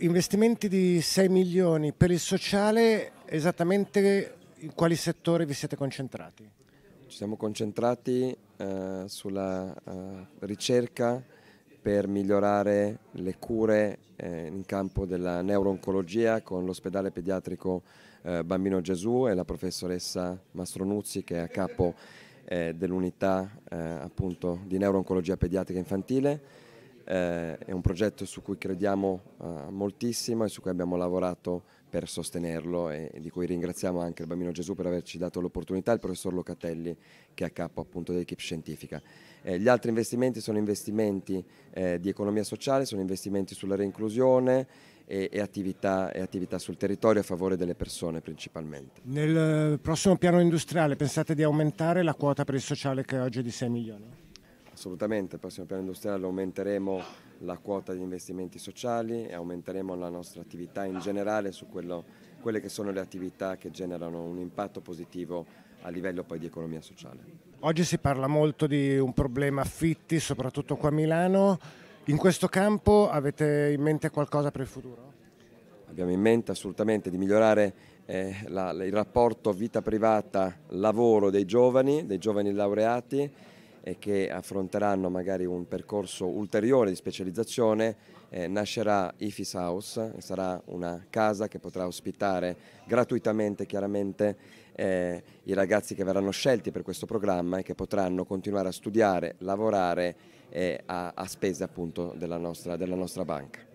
Investimenti di 6 milioni per il sociale, esattamente in quali settori vi siete concentrati? Ci siamo concentrati eh, sulla eh, ricerca per migliorare le cure eh, in campo della neurooncologia con l'ospedale pediatrico eh, Bambino Gesù e la professoressa Mastronuzzi che è a capo eh, dell'unità eh, appunto di neurooncologia pediatrica infantile eh, è un progetto su cui crediamo eh, moltissimo e su cui abbiamo lavorato per sostenerlo e, di cui ringraziamo anche il Bambino Gesù per averci dato l'opportunità, il professor Locatelli che è a capo appunto dell'equipe scientifica. Eh, gli altri investimenti sono investimenti eh, di economia sociale, sono investimenti sulla reinclusione e, e, attività, e, attività, sul territorio a favore delle persone principalmente. Nel prossimo piano industriale pensate di aumentare la quota per il sociale che oggi è di 6 milioni? Assolutamente, il prossimo piano industriale aumenteremo la quota di investimenti sociali e aumenteremo la nostra attività in generale su quello, quelle che sono le attività che generano un impatto positivo a livello poi di economia sociale. Oggi si parla molto di un problema affitti, soprattutto qua a Milano. In questo campo avete in mente qualcosa per il futuro? Abbiamo in mente assolutamente di migliorare eh, la, il rapporto vita privata-lavoro dei giovani, dei giovani laureati e che affronteranno magari un percorso ulteriore di specializzazione, eh, nascerà IFIS House, sarà una casa che potrà ospitare gratuitamente chiaramente eh, i ragazzi che verranno scelti per questo programma e che potranno continuare a studiare, lavorare eh, a, a spese appunto della nostra, della nostra banca.